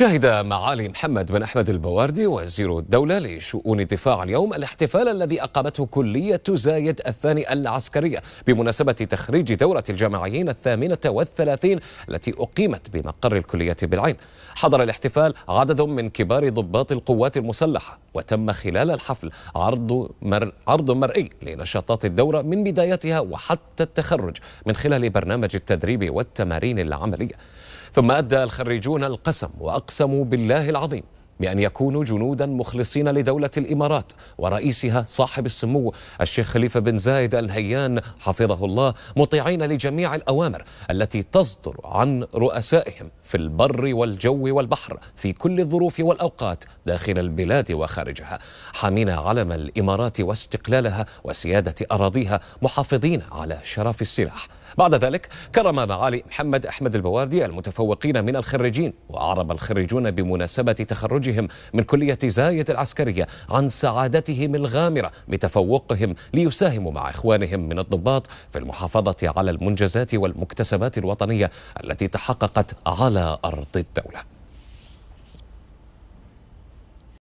شهد معالي محمد بن أحمد البواردي وزير الدولة لشؤون الدفاع اليوم الاحتفال الذي أقامته كلية زايد الثاني العسكرية بمناسبة تخريج دورة الجامعيين الثامنة والثلاثين التي أقيمت بمقر الكلية بالعين حضر الاحتفال عدد من كبار ضباط القوات المسلحة وتم خلال الحفل عرض, مر... عرض مرئي لنشاطات الدورة من بدايتها وحتى التخرج من خلال برنامج التدريب والتمارين العملية ثم أدى الخريجون القسم وأقسموا بالله العظيم بأن يكونوا جنودا مخلصين لدولة الإمارات ورئيسها صاحب السمو الشيخ خليفة بن زايد الهيان حفظه الله مطيعين لجميع الأوامر التي تصدر عن رؤسائهم في البر والجو والبحر في كل الظروف والأوقات داخل البلاد وخارجها حامين علم الإمارات واستقلالها وسيادة أراضيها محافظين على شرف السلاح بعد ذلك كرم معالي محمد أحمد البواردي المتفوقين من الخريجين وأعرب الخريجون بمناسبة تخرجهم من كلية زاية العسكرية عن سعادتهم الغامرة بتفوقهم ليساهموا مع إخوانهم من الضباط في المحافظة على المنجزات والمكتسبات الوطنية التي تحققت على أرض الدولة